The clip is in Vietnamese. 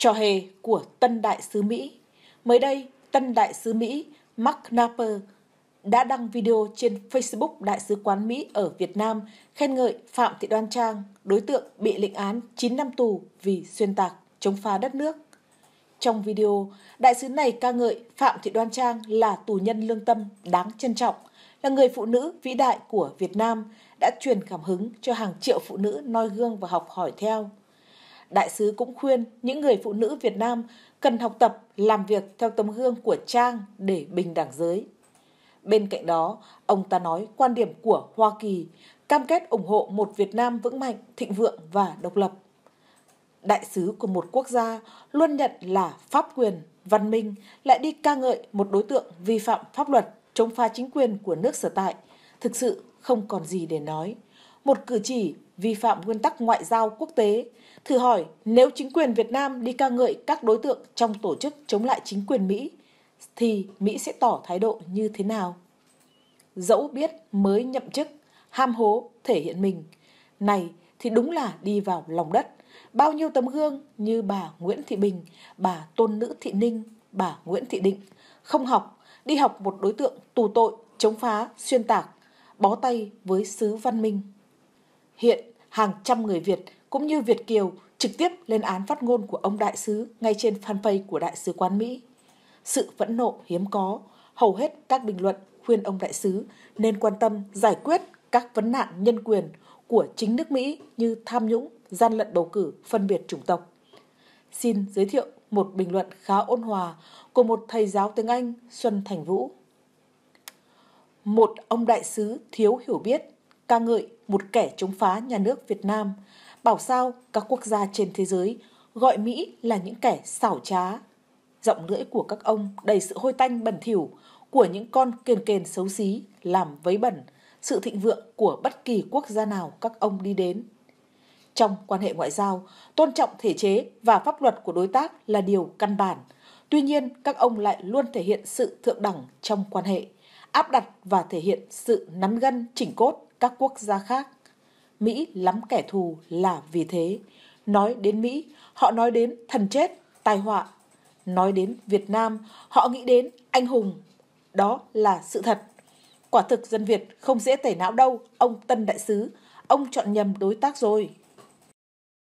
trò hề của tân đại sứ Mỹ. Mới đây, tân đại sứ Mỹ Mark Napper đã đăng video trên Facebook Đại sứ quán Mỹ ở Việt Nam khen ngợi Phạm Thị Đoan Trang, đối tượng bị lệnh án 9 năm tù vì xuyên tạc, chống phá đất nước. Trong video, đại sứ này ca ngợi Phạm Thị Đoan Trang là tù nhân lương tâm đáng trân trọng, là người phụ nữ vĩ đại của Việt Nam, đã truyền cảm hứng cho hàng triệu phụ nữ noi gương và học hỏi theo đại sứ cũng khuyên những người phụ nữ Việt Nam cần học tập làm việc theo tấm gương của Trang để bình đẳng giới. Bên cạnh đó, ông ta nói quan điểm của Hoa Kỳ cam kết ủng hộ một Việt Nam vững mạnh, thịnh vượng và độc lập. Đại sứ của một quốc gia luôn nhận là pháp quyền, văn minh lại đi ca ngợi một đối tượng vi phạm pháp luật chống phá chính quyền của nước sở tại, thực sự không còn gì để nói một cử chỉ vi phạm nguyên tắc ngoại giao quốc tế. Thử hỏi nếu chính quyền Việt Nam đi ca ngợi các đối tượng trong tổ chức chống lại chính quyền Mỹ thì Mỹ sẽ tỏ thái độ như thế nào? Dẫu biết mới nhậm chức, ham hố thể hiện mình, này thì đúng là đi vào lòng đất. Bao nhiêu tấm gương như bà Nguyễn Thị Bình, bà Tôn Nữ Thị Ninh, bà Nguyễn Thị Định không học, đi học một đối tượng tù tội, chống phá, xuyên tạc, bó tay với sứ văn minh. Hiện, hàng trăm người Việt cũng như Việt Kiều trực tiếp lên án phát ngôn của ông đại sứ ngay trên fanpage của Đại sứ quán Mỹ. Sự phẫn nộ hiếm có, hầu hết các bình luận khuyên ông đại sứ nên quan tâm giải quyết các vấn nạn nhân quyền của chính nước Mỹ như tham nhũng, gian lận bầu cử, phân biệt chủng tộc. Xin giới thiệu một bình luận khá ôn hòa của một thầy giáo tiếng Anh Xuân Thành Vũ. Một ông đại sứ thiếu hiểu biết ca ngợi một kẻ chống phá nhà nước Việt Nam, bảo sao các quốc gia trên thế giới gọi Mỹ là những kẻ xảo trá. Giọng lưỡi của các ông đầy sự hôi tanh bẩn thỉu của những con kền kền xấu xí làm vấy bẩn sự thịnh vượng của bất kỳ quốc gia nào các ông đi đến. Trong quan hệ ngoại giao, tôn trọng thể chế và pháp luật của đối tác là điều căn bản. Tuy nhiên, các ông lại luôn thể hiện sự thượng đẳng trong quan hệ, áp đặt và thể hiện sự nắn gân chỉnh cốt các quốc gia khác. Mỹ lắm kẻ thù là vì thế. Nói đến Mỹ, họ nói đến thần chết, tai họa. Nói đến Việt Nam, họ nghĩ đến anh hùng. Đó là sự thật. Quả thực dân Việt không dễ tẩy não đâu, ông Tân Đại Sứ. Ông chọn nhầm đối tác rồi.